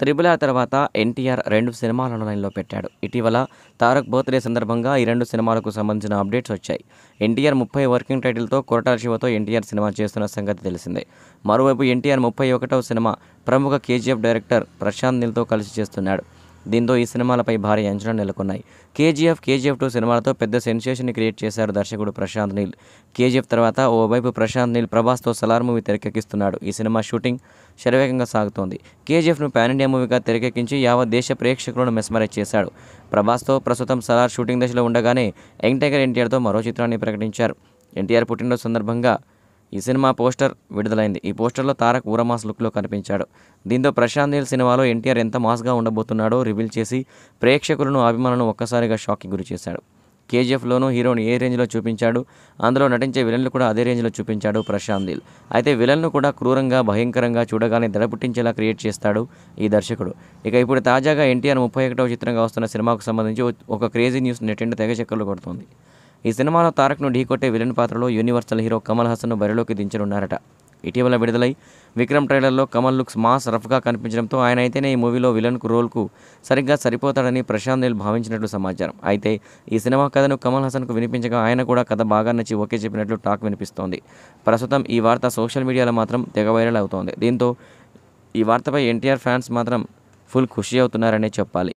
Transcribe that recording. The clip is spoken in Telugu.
త్రిబుల్ ఆ తర్వాత ఎన్టీఆర్ రెండు సినిమాలను లైన్లో పెట్టాడు ఇటీవల తారక్ బర్త్డే సందర్భంగా ఈ రెండు సినిమాలకు సంబంధించిన అప్డేట్స్ వచ్చాయి ఎన్టీఆర్ ముప్పై వర్కింగ్ టైటిల్తో కొరటాల శివతో ఎన్టీఆర్ సినిమా చేస్తున్న సంగతి తెలిసిందే మరోవైపు ఎన్టీఆర్ ముప్పై ఒకటవ సినిమా ప్రముఖ కేజీఎఫ్ డైరెక్టర్ ప్రశాంత్ నిల్తో కలిసి చేస్తున్నాడు దీంతో ఈ సినిమాలపై భారీ అంచనా నెలకొన్నాయి కేజీఎఫ్ కేజీఎఫ్ టూ సినిమాలతో పెద్ద సెన్సేషన్ క్రియేట్ చేశారు దర్శకుడు ప్రశాంత్ నీల్ కేజీఎఫ్ తర్వాత ఓవైపు ప్రశాంత్ నీల్ ప్రభాస్తో సలార్ మూవీ తెరకెక్కిస్తున్నాడు ఈ సినిమా షూటింగ్ శరవేగంగా సాగుతోంది కేజీఎఫ్ను పాన్ ఇండియా మూవీగా తెరకెక్కించి యావత్ దేశ ప్రేక్షకులను మెస్మరైజ్ చేశాడు ప్రభాస్తో ప్రస్తుతం సలార్ షూటింగ్ దశలో ఉండగానే యంగ్ టైగర్ ఎన్టీఆర్తో మరో చిత్రాన్ని ప్రకటించారు ఎన్టీఆర్ పుట్టినరోజు సందర్భంగా ఈ సినిమా పోస్టర్ విడుదలైంది ఈ పోస్టర్లో తారక్ ఊరమాస్ లుక్లో కనిపించాడు దీంతో ప్రశాంత్ నీల్ సినిమాలో ఎన్టీఆర్ ఎంత మాస్గా ఉండబోతున్నాడో రివీల్ చేసి ప్రేక్షకులను అభిమానులను ఒక్కసారిగా షాక్కి గురి చేశాడు కేజీఎఫ్లోనూ హీరోని ఏ రేంజ్లో చూపించాడు అందులో నటించే విలన్లు కూడా అదే రేంజ్లో చూపించాడు ప్రశాంత్ నీల్ అయితే విలన్ను కూడా క్రూరంగా భయంకరంగా చూడగానే దడపుట్టించేలా క్రియేట్ చేస్తాడు ఈ దర్శకుడు ఇక ఇప్పుడు తాజాగా ఎన్టీఆర్ ముప్పై ఒకటవ చిత్రంగా వస్తున్న సినిమాకు సంబంధించి ఒక క్రేజీ న్యూస్ నెట్టిండి తెగ చక్కర్లు కొడుతోంది ఈ సినిమాలో తారక్ను ఢీకొట్టే విలన్ పాత్రలో యూనివర్సల్ హీరో కమల్ హాసన్ను బరిలోకి దించనున్నారట ఇటీవల విడుదలై విక్రమ్ ట్రైలర్లో కమల్ లుక్స్ మాస్ రఫ్గా కనిపించడంతో ఆయన అయితేనే ఈ మూవీలో విలన్కు రోల్కు సరిగ్గా సరిపోతాడని ప్రశాంత్ నీల్ భావించినట్లు సమాచారం అయితే ఈ సినిమా కథను కమల్ హాసన్కు వినిపించగా ఆయన కూడా కథ బాగా నచ్చి ఓకే చెప్పినట్లు టాక్ వినిపిస్తోంది ప్రస్తుతం ఈ వార్త సోషల్ మీడియాలో మాత్రం తెగ వైరల్ అవుతోంది దీంతో ఈ వార్తపై ఎన్టీఆర్ ఫ్యాన్స్ మాత్రం ఫుల్ ఖుషి అవుతున్నారనే చెప్పాలి